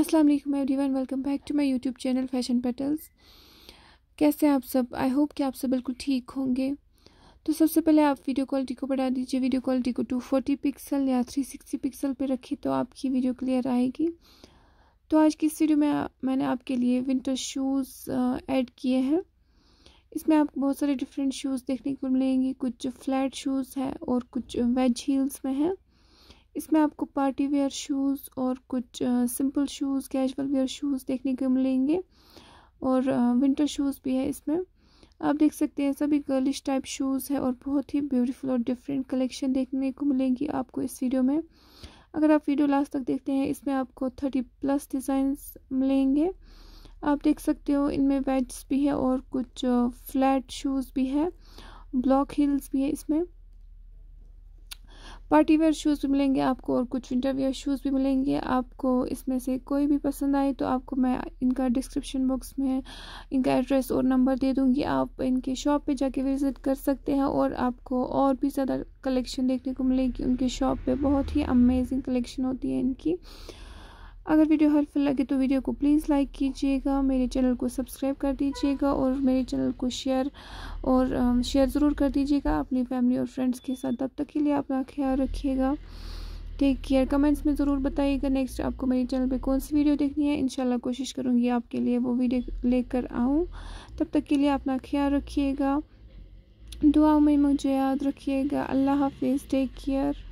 अस्सलाम वालेकुम everyone welcome back to my YouTube channel fashion petals कैसे आप सब आई होप कि आप सब बिल्कुल ठीक होंगे तो सबसे पहले आप वीडियो क्वालिटी को बढ़ा दीजिए वीडियो क्वालिटी को 240 पिक्सल या 360 पिक्सल पे रखी तो आपकी वीडियो क्लियर आएगी तो आज की इस वीडियो में मैंने आपके लिए विंटर शूज़ ऐड किए हैं इसमें आपको बहुत सारे डिफरेंट शूज़ देखने को मिलेंगे कुछ फ्लैट शूज़ हैं और कुछ वेज हील्स में हैं इसमें आपको पार्टी वेयर शूज़ और कुछ simple shoes casual wear shoes देखने को मिलेंगे और विंटर शूज़ भी है इसमें आप देख सकते हैं सभी गर्लिश टाइप शूज़ है और बहुत ही ब्यूटीफुल और डिफरेंट कलेक्शन देखने को मिलेंगी आपको इस वीडियो में अगर आप वीडियो लास्ट तक देखते हैं इसमें आपको थर्टी प्लस डिजाइन मिलेंगे आप देख सकते हो इनमें वेड्स भी है और कुछ फ्लैट शूज़ भी है ब्लॉक हील्स भी है इसमें पार्टी वेयर शूज़ भी मिलेंगे आपको और कुछ विंटर वेयर शूज़ भी मिलेंगे आपको इसमें से कोई भी पसंद आए तो आपको मैं इनका डिस्क्रिप्शन बॉक्स में इनका एड्रेस और नंबर दे दूँगी आप इनके शॉप पर जाके विज़िट कर सकते हैं और आपको और भी ज़्यादा कलेक्शन देखने को मिलेगी उनके शॉप पर बहुत ही अमेजिंग कलेक्शन होती है इनकी अगर वीडियो हेल्पफुल लगे तो वीडियो को प्लीज़ लाइक कीजिएगा मेरे चैनल को सब्सक्राइब कर दीजिएगा और मेरे चैनल को शेयर और शेयर ज़रूर कर दीजिएगा अपनी फैमिली और फ्रेंड्स के साथ तब तक के लिए अपना ख्याल रखिएगा टेक केयर कमेंट्स में ज़रूर बताइएगा नेक्स्ट आपको मेरे चैनल पे कौन सी वीडियो देखनी है इंशाल्लाह कोशिश करूँगी आपके लिए वो वीडियो लेकर आऊँ तब तक के लिए अपना ख्याल रखिएगा दुआओं में मुझे याद रखिएगा अल्लाह हाफिज़ टेक केयर